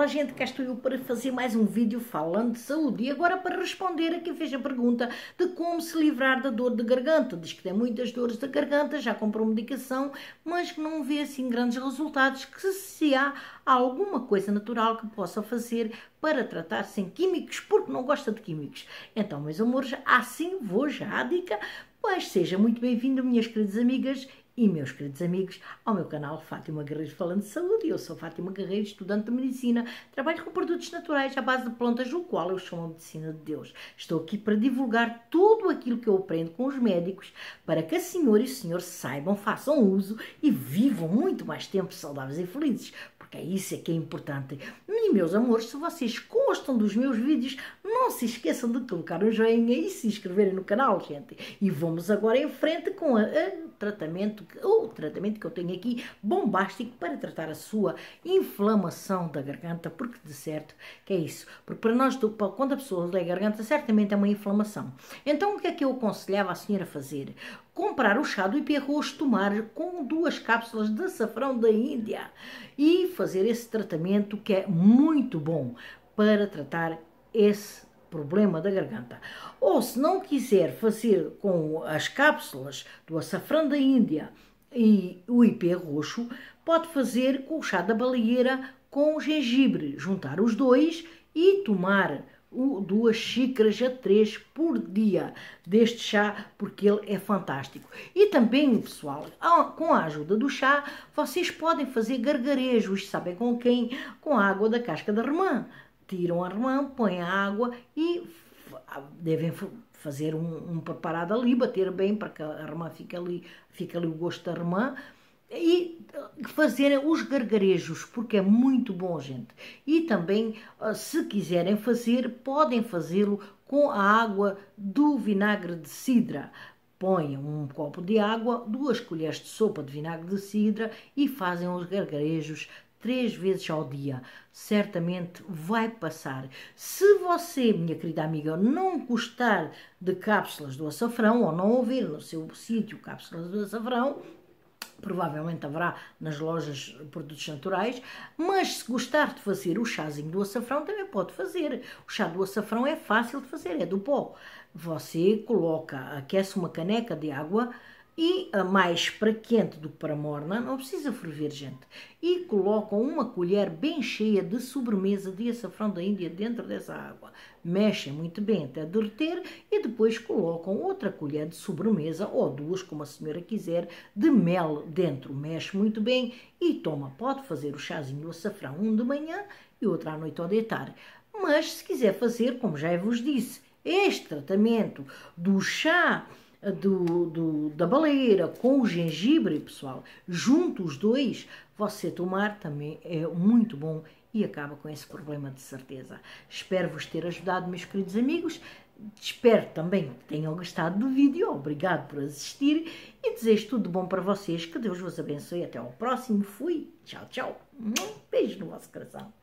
Olá gente, cá estou eu para fazer mais um vídeo falando de saúde e agora para responder a quem fez a pergunta de como se livrar da dor de garganta. Diz que tem muitas dores de garganta, já comprou medicação, mas que não vê assim grandes resultados, que se há alguma coisa natural que possa fazer para tratar sem -se químicos, porque não gosta de químicos. Então, meus amores, assim vou já à dica, mas seja muito bem-vindo, minhas queridas amigas e meus queridos amigos ao meu canal Fátima Guerreiro Falando de Saúde. Eu sou Fátima Guerreiro, estudante de medicina, trabalho com produtos naturais à base de plantas, o qual eu chamo a medicina de Deus. Estou aqui para divulgar tudo aquilo que eu aprendo com os médicos para que a senhora e o senhor saibam, façam uso e vivam muito mais tempo saudáveis e felizes, porque é isso é que é importante. E meus amores, se vocês gostam dos meus vídeos, não se esqueçam de colocar um joinha e se inscreverem no canal, gente. E vamos agora em frente com a, a tratamento, o tratamento que eu tenho aqui, bombástico, para tratar a sua inflamação da garganta, porque de certo que é isso. Porque para nós, quando a pessoa lê a garganta, certamente é uma inflamação. Então, o que é que eu aconselhava a senhora fazer? comprar o chá do ipirroz, tomar com duas cápsulas de açafrão da Índia e fazer esse tratamento que é muito bom para tratar esse problema da garganta. Ou se não quiser fazer com as cápsulas do açafrão da Índia e o IP roxo, pode fazer com o chá da baleeira com gengibre, juntar os dois e tomar duas xícaras a três por dia deste chá, porque ele é fantástico. E também, pessoal, com a ajuda do chá, vocês podem fazer gargarejos, sabem com quem? Com a água da casca da romã tiram a romã, põem a água e devem fazer um, um, preparado ali, bater bem para que a romã fique ali, fique ali o gosto da romã e eh, fazerem os gargarejos, porque é muito bom, gente. E também, eh, se quiserem fazer, podem fazê-lo com a água do vinagre de cidra. Ponham um copo de água, duas colheres de sopa de vinagre de cidra e fazem os gargarejos três vezes ao dia, certamente vai passar. Se você, minha querida amiga, não gostar de cápsulas do açafrão ou não ouvir no seu sítio cápsulas do açafrão, provavelmente haverá nas lojas produtos naturais, mas se gostar de fazer o chazinho do açafrão, também pode fazer. O chá do açafrão é fácil de fazer, é do pó. Você coloca, aquece uma caneca de água e mais para quente do que para morna, não precisa ferver, gente. E colocam uma colher bem cheia de sobremesa de açafrão da Índia dentro dessa água. Mexem muito bem até derreter e depois colocam outra colher de sobremesa ou duas, como a senhora quiser, de mel dentro. Mexe muito bem e toma. Pode fazer o chazinho do açafrão, um de manhã e outro à noite ao deitar. Mas se quiser fazer, como já vos disse, este tratamento do chá do, do, da baleira com o gengibre, pessoal, junto os dois, você tomar também é muito bom e acaba com esse problema de certeza. Espero vos ter ajudado, meus queridos amigos. Espero também que tenham gostado do vídeo. Obrigado por assistir e desejo tudo de bom para vocês. Que Deus vos abençoe. Até ao próximo. Fui. Tchau, tchau. Beijo no vosso coração.